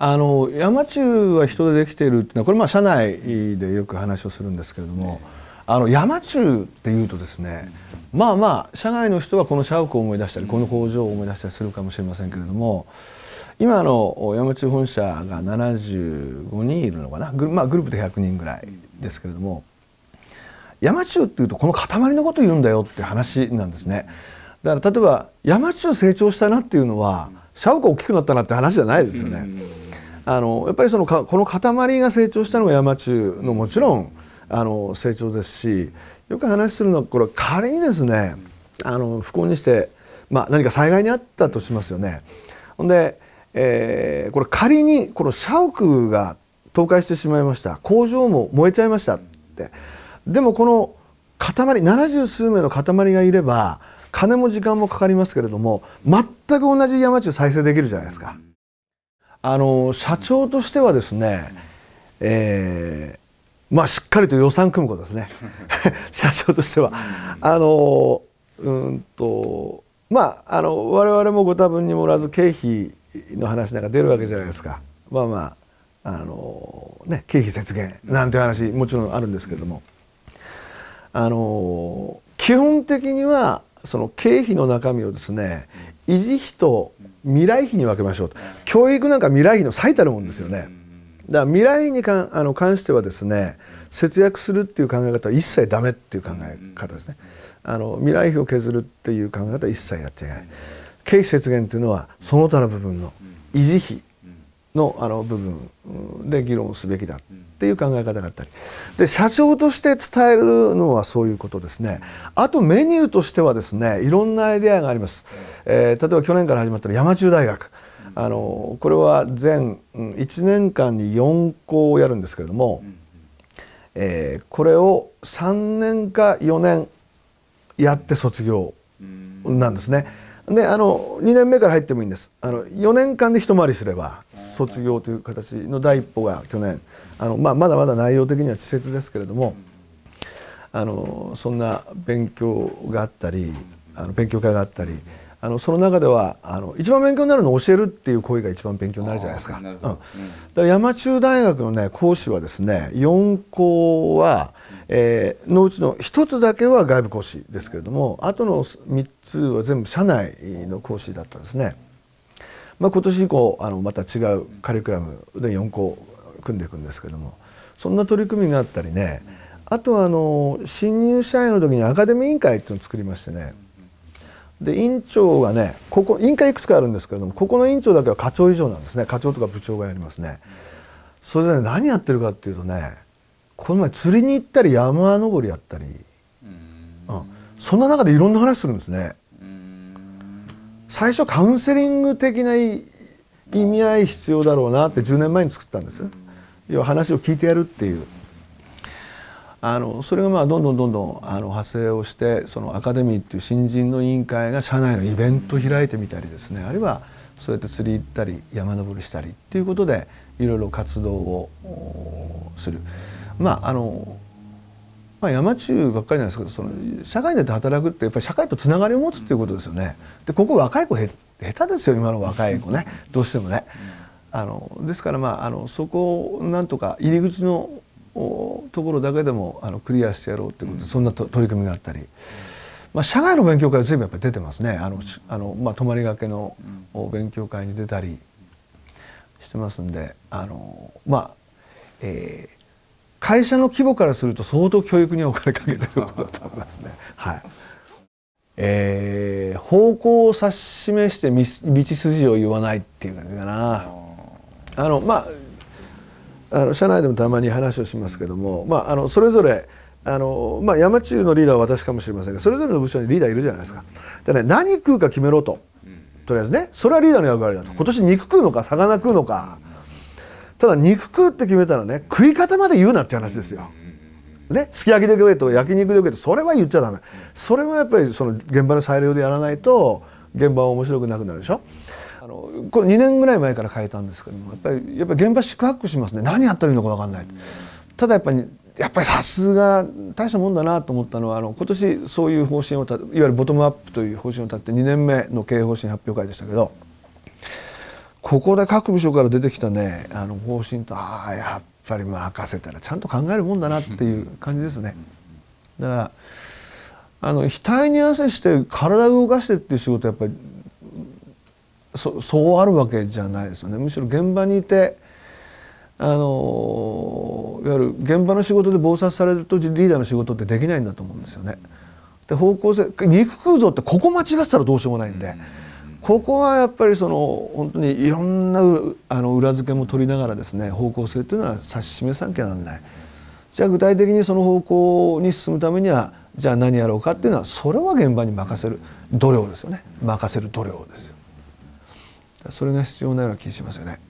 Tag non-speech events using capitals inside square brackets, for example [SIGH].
あの山中は人でできているっていうのはこれまあ社内でよく話をするんですけれども、あの山中っていうとですね、まあまあ社外の人はこの社屋を思い出したりこの工場を思い出したりするかもしれませんけれども今の山中本社が75人いるのかなグ,、まあ、グループで100人ぐらいですけれども山中っていうとこの塊のこと言うんだよって話なんですね。だから例えば山中成長したなっていうのは社屋大きくなったなって話じゃないですよね。あのやっぱりそのかこの塊が成長したのが山中のもちろんあの成長ですしよく話するのはこれ仮にですねあの不幸にして、まあ、何か災害にあったとしますよね。ほんで、えー、これ仮にこの社屋が倒壊してしまいました工場も燃えちゃいましたってでもこの塊70数名の塊がいれば金も時間もかかりますけれども全く同じ山中再生できるじゃないですか。あの社長としてはですね、えー、まあ、しっかりと予算組むことですね [LAUGHS] 社長としては。あのうんとまああの我々もご多分にもらず経費の話なんか出るわけじゃないですか。まあまああのね、経費節減なんて話もちろんあるんですけれども、あの基本的にはその経費の中身をですね維持費と未来費に分けましょうと教育なんか未来費の最たるもんですよねだから未来費にかあの関してはですね節約するっていう考え方は一切ダメっていう考え方ですねあの未来費を削るっていう考え方は一切やっちゃいけない経費節減というのはその他の部分の維持費のあの部分で議論すべきだっていう考え方だったりで社長として伝えるのはそういうことですねあとメニューとしてはですねいろんなアイデアがあります、えー、例えば去年から始まった山中大学あのこれは全1年間に4校をやるんですけれども、えー、これを3年か4年やって卒業なんですね。であの2年目から入ってもいいんですあの4年間で一回りすれば卒業という形の第一歩が去年あの、まあ、まだまだ内容的には稚拙ですけれどもあのそんな勉強があったりあの勉強会があったりあのその中ではあの一番勉強になるのを教えるっていう行為が一番勉強になるじゃないですか。うん、だから山中大学の、ね、講師はですね4校は、えー、のうちの1つだけは外部講師ですけれどもあとの3つは全部社内の講師だったんですね。まあ、今年以降あのまた違うカリキュラムで4校組んでいくんですけどもそんな取り組みがあったりねあとはあの新入社員の時にアカデミー委員会っていうのを作りましてねで院長がねここ委員会いくつかあるんですけれどもここの委員長だけは課長以上なんですね課長とか部長がやりますね。それで、ね、何やってるかっていうとねこの前釣りに行ったり山登りやったり、うん、そんな中でいろんな話するんですね。最初カウンセリング的な意味合い必要だろうなって10年前に作ったんです。要は話を聞いてやるっていう。あのそれがまあどんどんどんどんあの派生をしてそのアカデミーっていう新人の委員会が社内のイベント開いてみたりですねあるいはそうやって釣り行ったり山登りしたりっていうことでいろいろ活動をする。まああのまあ、山中ばっかりなんですけどその社会で働くってやっぱり社会とつながりを持つっていうことですよね。でここ若い子へ下手ですよ今の若い子ねどうしてもね。あのですからまああのそこをなんとか入り口のところだけでもあのクリアしてやろうということで、そんな取り組みがあったり、まあ、社外の勉強会随分やっぱり出てますねあのあの、まあ、泊まりがけの勉強会に出たりしてますんであのまあえー、会社の規模からすると相当教育にお金かけてることだと思いますね。[LAUGHS] はいえー、方向を指し示して道筋を言わないっていう感じかな。あのまああの社内でもたまに話をしますけども、まあ、あのそれぞれあの、まあ、山中のリーダーは私かもしれませんがそれぞれの部署にリーダーいるじゃないですか。でね何食うか決めろととりあえずねそれはリーダーの役割だと今年肉食うのか魚食うのかただ肉食うって決めたらね食い方まで言うなって話ですよ。ね、すき焼きで食えと焼肉で食えとそれは言っちゃダメそれはやっぱりその現場の裁量でやらないと現場は面白くなくなるでしょのこれ2年ぐらい前から変えたんですけどもやっぱりやっぱ現場宿泊しますね何やってるのか分かんない、ただやっぱりやっぱりさすが大したもんだなと思ったのはあの今年そういう方針をいわゆるボトムアップという方針を立って2年目の経営方針発表会でしたけどここで各部署から出てきたねあの方針とああやっぱり任せたらちゃんと考えるもんだなっていう感じですね。だからあの額に汗して体を動かしてっていう仕事やっぱりそそうあるわけじゃないですよねむしろ現場にいてあのいわゆる現場の仕事で忙殺されるとリーダーの仕事ってできないんだと思うんですよね。で方向性肉空像ってここ間違ってたらどうしようもないんで、ここはやっぱりその本当にいろんなあの裏付けも取りながらですね方向性というのは指し示さなきゃならない。じゃあ具体的にその方向に進むためにはじゃあ何やろうかっていうのはそれは現場に任せる度量ですよね任せる度量ですよ。それが必要なような気しますよね。